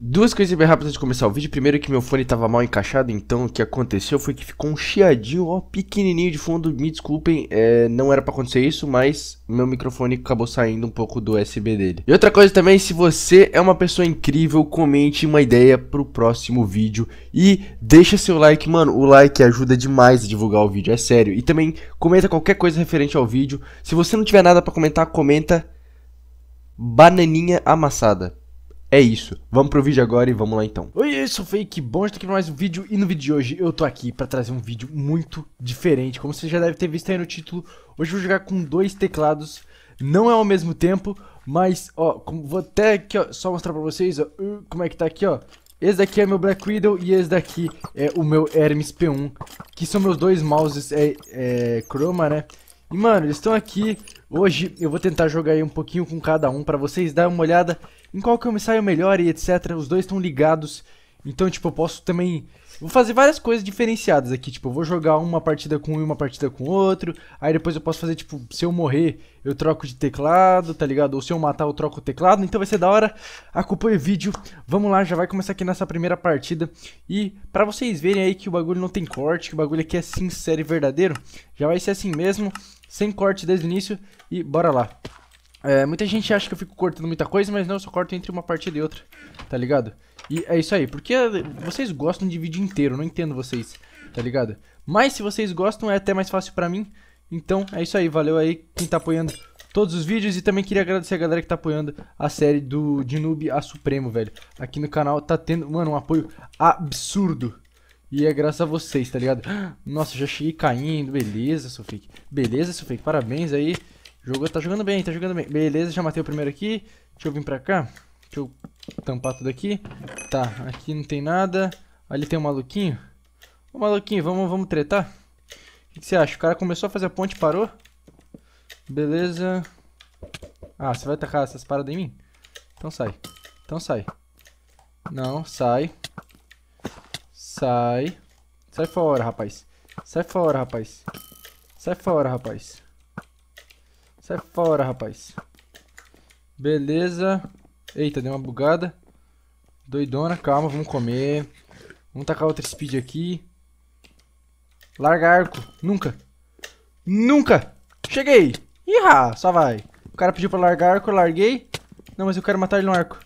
Duas coisas bem rápidas antes de começar o vídeo. Primeiro que meu fone estava mal encaixado, então o que aconteceu foi que ficou um chiadinho, ó, pequenininho de fundo. Me desculpem, é, não era para acontecer isso, mas meu microfone acabou saindo um pouco do USB dele. E outra coisa também, se você é uma pessoa incrível, comente uma ideia pro próximo vídeo e deixa seu like, mano. O like ajuda demais a divulgar o vídeo, é sério. E também comenta qualquer coisa referente ao vídeo. Se você não tiver nada para comentar, comenta bananinha amassada. É isso, vamos pro vídeo agora e vamos lá então. Oi, eu sou o Fake, bom estar aqui para mais um vídeo e no vídeo de hoje eu tô aqui para trazer um vídeo muito diferente. Como você já deve ter visto aí no título, hoje eu vou jogar com dois teclados, não é ao mesmo tempo, mas ó, vou até aqui ó, só mostrar para vocês ó, uh, como é que tá aqui ó. Esse daqui é meu Black Widow e esse daqui é o meu Hermes P1, que são meus dois mouses é, é, Chroma, né? E mano, eles estão aqui, Hoje eu vou tentar jogar aí um pouquinho com cada um para vocês darem uma olhada em qual que é eu me saio melhor e etc. Os dois estão ligados então, tipo, eu posso também. Vou fazer várias coisas diferenciadas aqui. Tipo, eu vou jogar uma partida com um e uma partida com outro. Aí depois eu posso fazer, tipo, se eu morrer, eu troco de teclado, tá ligado? Ou se eu matar, eu troco o teclado. Então vai ser da hora. Acompanhe o vídeo. Vamos lá, já vai começar aqui nessa primeira partida. E pra vocês verem aí que o bagulho não tem corte, que o bagulho aqui é sincero e verdadeiro, já vai ser assim mesmo, sem corte desde o início. E bora lá. É, muita gente acha que eu fico cortando muita coisa, mas não, eu só corto entre uma partida e outra, tá ligado? E é isso aí, porque eh, vocês gostam de vídeo inteiro, não entendo vocês, tá ligado? Mas se vocês gostam é até mais fácil pra mim, então é isso aí, valeu aí quem tá apoiando todos os vídeos e também queria agradecer a galera que tá apoiando a série do de noob a Supremo, velho. Aqui no canal tá tendo, mano, um apoio absurdo. E é graças a vocês, tá ligado? Nossa, já cheguei caindo, beleza, Sufik. Beleza, Sufik, parabéns aí. Jogou, tá jogando bem, tá jogando bem. Beleza, já matei o primeiro aqui. Deixa eu vir pra cá. Deixa eu tampar tudo aqui. Tá, aqui não tem nada. Ali tem um maluquinho. Ô, maluquinho, vamos, vamos tretar? O que, você acha? O cara começou a fazer a ponte parou? Beleza. Ah, você vai tacar essas paradas em mim? Então sai. Então sai. Não, sai. Sai. Sai fora, rapaz. Sai fora, rapaz. Sai fora, rapaz. Sai fora, rapaz. Beleza. Eita, deu uma bugada. Doidona, calma, vamos comer. Vamos tacar outra speed aqui. Larga arco. Nunca. Nunca. Cheguei. Ih, só vai. O cara pediu pra largar arco, eu larguei. Não, mas eu quero matar ele no arco.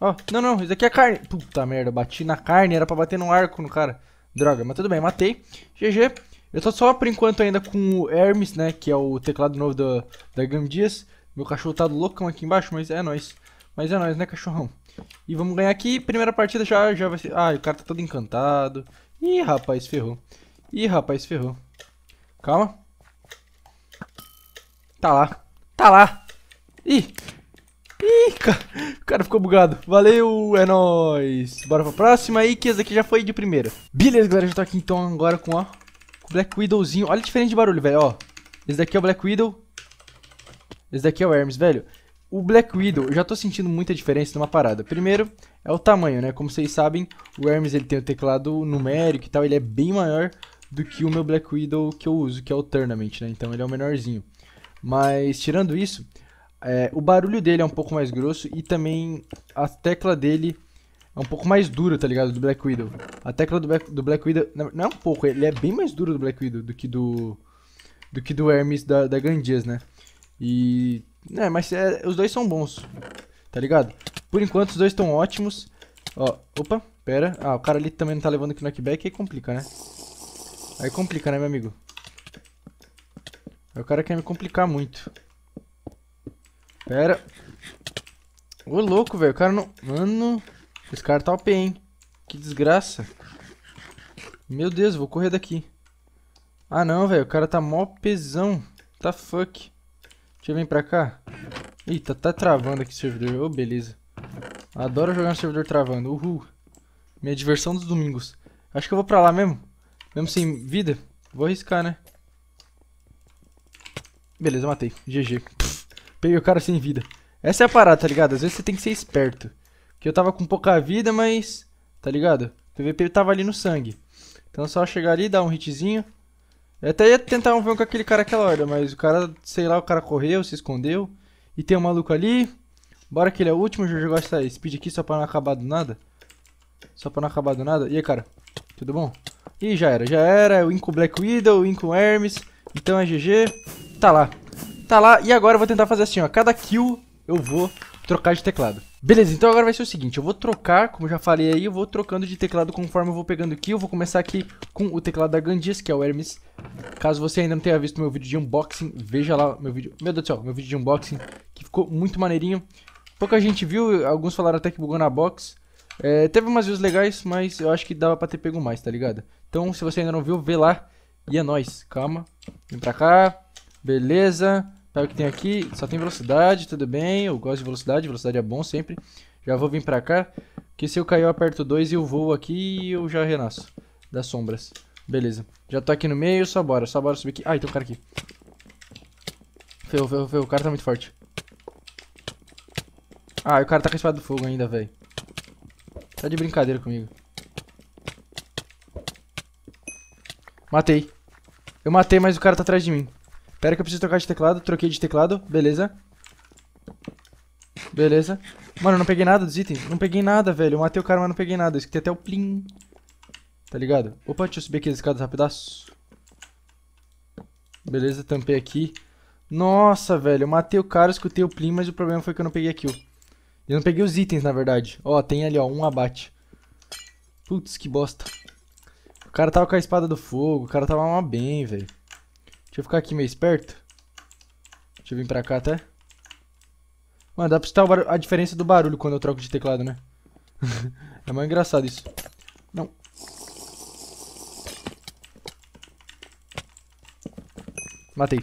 Ó, oh, não, não, isso aqui é carne. Puta merda, bati na carne, era pra bater no arco no cara. Droga, mas tudo bem, matei. GG. Eu tô só por enquanto ainda com o Hermes, né, que é o teclado novo da, da Game Dias. Meu cachorro tá loucão aqui embaixo, mas é nóis. Mas é nóis, né, cachorrão? E vamos ganhar aqui. Primeira partida já, já vai ser... Ah, o cara tá todo encantado. Ih, rapaz, ferrou. Ih, rapaz, ferrou. Calma. Tá lá. Tá lá. Ih. Ih, cara. O cara ficou bugado. Valeu, é nóis. Bora pra próxima aí, que essa aqui já foi de primeira. Beleza, galera. Já tô aqui então agora com, ó, com o Black Widowzinho. Olha a diferença de barulho, velho, ó. Esse daqui é o Black Widow. Esse daqui é o Hermes, velho. O Black Widow, eu já tô sentindo muita diferença numa parada. Primeiro, é o tamanho, né? Como vocês sabem, o Hermes ele tem o teclado numérico e tal, ele é bem maior do que o meu Black Widow que eu uso, que é o Tournament, né? Então ele é o menorzinho. Mas tirando isso, é, o barulho dele é um pouco mais grosso e também a tecla dele é um pouco mais dura, tá ligado? Do Black Widow. A tecla do Black, do Black Widow, não é um pouco, ele é bem mais duro do Black Widow do que do, do, que do Hermes da, da Gandias, né? E é, mas é, os dois são bons. Tá ligado? Por enquanto, os dois estão ótimos. Ó, opa, pera. Ah, o cara ali também não tá levando knockback. Aí complica, né? Aí complica, né, meu amigo? Aí o cara quer me complicar muito. Pera. Ô, louco, velho. O cara não... Mano... Esse cara tá OP, hein? Que desgraça. Meu Deus, vou correr daqui. Ah, não, velho. O cara tá mó pesão. Tá fuck. Deixa eu vir pra cá. Eita, tá travando aqui o servidor. Ô, oh, beleza. Adoro jogar no servidor travando. Uhul. Minha diversão dos domingos. Acho que eu vou pra lá mesmo. Mesmo sem vida. Vou arriscar, né? Beleza, matei. GG. Pff, peguei o cara sem vida. Essa é a parada, tá ligado? Às vezes você tem que ser esperto. Porque eu tava com pouca vida, mas... Tá ligado? O PVP tava ali no sangue. Então é só chegar ali, dar um hitzinho... Eu até ia tentar um ver com aquele cara aquela hora, mas o cara, sei lá, o cara correu, se escondeu. E tem um maluco ali. Bora que ele é o último, já jogou essa speed aqui só pra não acabar do nada. Só pra não acabar do nada. E aí, cara? Tudo bom? E já era, já era. O Inco Black Widow, o Inco Hermes. Então é GG. Tá lá. Tá lá. E agora eu vou tentar fazer assim, ó. Cada kill eu vou trocar de teclado. Beleza, então agora vai ser o seguinte, eu vou trocar, como já falei aí, eu vou trocando de teclado conforme eu vou pegando aqui. Eu vou começar aqui com o teclado da Gandias, que é o Hermes. Caso você ainda não tenha visto meu vídeo de unboxing, veja lá meu vídeo... Meu Deus do céu, meu vídeo de unboxing, que ficou muito maneirinho. Pouca gente viu, alguns falaram até que bugou na box. É, teve umas views legais, mas eu acho que dava pra ter pego mais, tá ligado? Então, se você ainda não viu, vê lá. E é nóis, calma. Vem pra cá, beleza... Pega o que tem aqui. Só tem velocidade, tudo bem. Eu gosto de velocidade, velocidade é bom sempre. Já vou vir pra cá. Que se eu cair eu aperto 2 e eu vou aqui eu já renasço. Das sombras. Beleza. Já tô aqui no meio, só bora. Só bora subir aqui. Ah, tem um cara aqui. Ferrou, ferrou, ferrou. O cara tá muito forte. Ah, o cara tá com a espada do fogo ainda, velho. Tá de brincadeira comigo. Matei. Eu matei, mas o cara tá atrás de mim. Pera que eu preciso trocar de teclado. Troquei de teclado. Beleza. Beleza. Mano, eu não peguei nada dos itens. Não peguei nada, velho. Eu matei o cara, mas não peguei nada. Eu escutei até o plim. Tá ligado? Opa, deixa eu subir aqui as escadas rapidaço. Beleza, tampei aqui. Nossa, velho. Eu matei o cara, escutei o plim, mas o problema foi que eu não peguei a kill. Eu não peguei os itens, na verdade. Ó, tem ali, ó, um abate. Putz, que bosta. O cara tava com a espada do fogo. O cara tava mal bem, velho. Deixa eu ficar aqui meio esperto. Deixa eu vir pra cá até. Mano, dá pra citar a diferença do barulho quando eu troco de teclado, né? é mais engraçado isso. Não. Matei.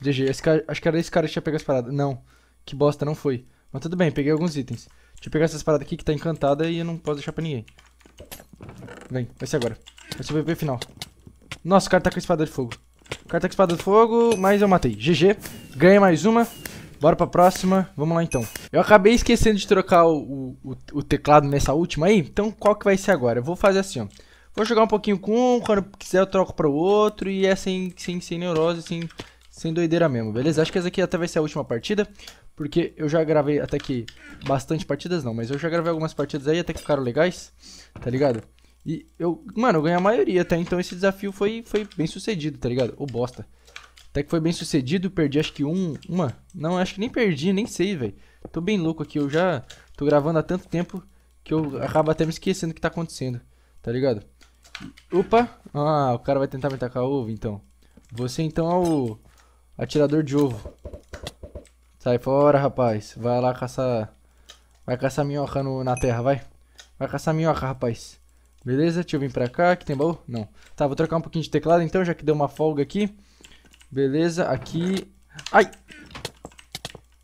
GG. Cara, acho que era esse cara que tinha pegado as paradas. Não. Que bosta, não foi. Mas tudo bem, peguei alguns itens. Deixa eu pegar essas paradas aqui que tá encantada e eu não posso deixar pra ninguém. Vem, vai ser agora. Vai ser o VP final. Nossa, o cara tá com a espada de fogo. Carta com espada de fogo, mas eu matei. GG. Ganhei mais uma. Bora pra próxima. Vamos lá então. Eu acabei esquecendo de trocar o, o, o teclado nessa última aí. Então qual que vai ser agora? Eu vou fazer assim, ó. Vou jogar um pouquinho com um, quando quiser eu troco para o outro e é sem, sem, sem neurose, sem, sem doideira mesmo, beleza? Acho que essa aqui até vai ser a última partida, porque eu já gravei até que bastante partidas, não, mas eu já gravei algumas partidas aí até que ficaram legais, tá ligado? E eu, mano, eu ganhei a maioria, tá? Então esse desafio foi, foi bem sucedido, tá ligado? Ô, oh, bosta. Até que foi bem sucedido, perdi acho que um, uma. Não, acho que nem perdi, nem sei, velho. Tô bem louco aqui, eu já tô gravando há tanto tempo que eu acabo até me esquecendo o que tá acontecendo, tá ligado? Opa! Ah, o cara vai tentar me tacar ovo, então. Você então é o atirador de ovo. Sai fora, rapaz. Vai lá caçar. Vai caçar minhoca no... na terra, vai. Vai caçar minhoca, rapaz. Beleza, deixa eu vir pra cá, que tem baú? Não. Tá, vou trocar um pouquinho de teclado então, já que deu uma folga aqui. Beleza, aqui... Ai!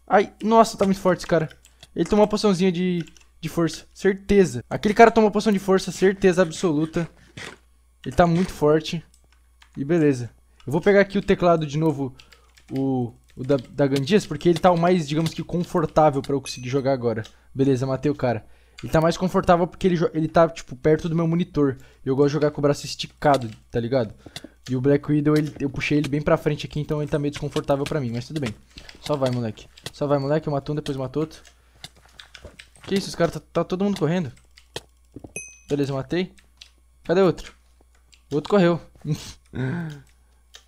Ai, nossa, tá muito forte esse cara. Ele tomou uma poçãozinha de, de força, certeza. Aquele cara tomou poção de força, certeza absoluta. Ele tá muito forte. E beleza. Eu vou pegar aqui o teclado de novo, o, o da, da Gandias, porque ele tá o mais, digamos que, confortável pra eu conseguir jogar agora. Beleza, matei o cara. E tá mais confortável porque ele, ele tá, tipo, perto do meu monitor. E eu gosto de jogar com o braço esticado, tá ligado? E o Black Widow, ele, eu puxei ele bem pra frente aqui, então ele tá meio desconfortável pra mim, mas tudo bem. Só vai, moleque. Só vai, moleque. Eu mato um, depois mato outro. Que isso, os caras, tá, tá, todo mundo correndo. Beleza, matei. Cadê outro? O outro correu.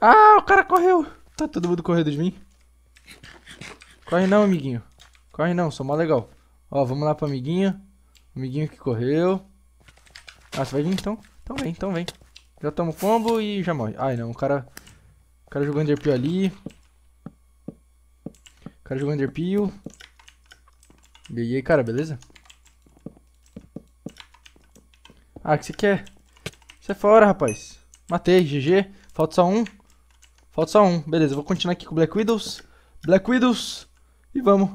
ah, o cara correu. Tá todo mundo correndo de mim. Corre não, amiguinho. Corre não, sou mó legal. Ó, vamos lá pro amiguinho. Amiguinho que correu. Ah, você vai vir então? Então vem, então vem. Já toma combo e já morre. Ai não, o cara. O cara jogou Enderpeel ali. O cara jogou Enderpeel. E aí, cara, beleza? Ah, o que você quer? Sai é fora, rapaz. Matei, GG. Falta só um. Falta só um. Beleza, vou continuar aqui com Black Widows. Black Widows. E vamos.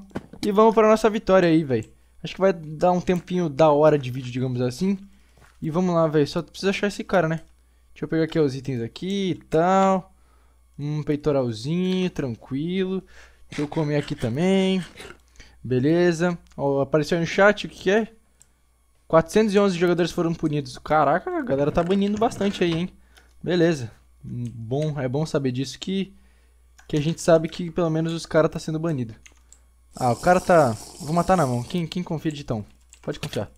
E vamos pra nossa vitória aí, velho. Acho que vai dar um tempinho da hora de vídeo, digamos assim. E vamos lá, velho. Só precisa achar esse cara, né? Deixa eu pegar aqui os itens aqui e tal. Um peitoralzinho, tranquilo. Deixa eu comer aqui também. Beleza. Ó, apareceu aí no chat o que, que é? 411 jogadores foram punidos. Caraca, a galera tá banindo bastante aí, hein? Beleza. Bom, é bom saber disso que, que a gente sabe que pelo menos os caras tá sendo banido. Ah, o cara tá... Vou matar na mão. Quem, quem confia de tão? Pode confiar.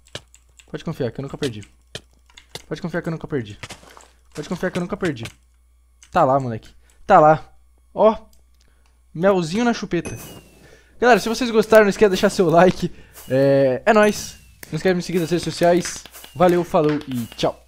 Pode confiar, que eu nunca perdi. Pode confiar que eu nunca perdi. Pode confiar que eu nunca perdi. Tá lá, moleque. Tá lá. Ó. Melzinho na chupeta. Galera, se vocês gostaram, não esqueça de deixar seu like. É, é nóis. Não esquece de me seguir nas redes sociais. Valeu, falou e tchau.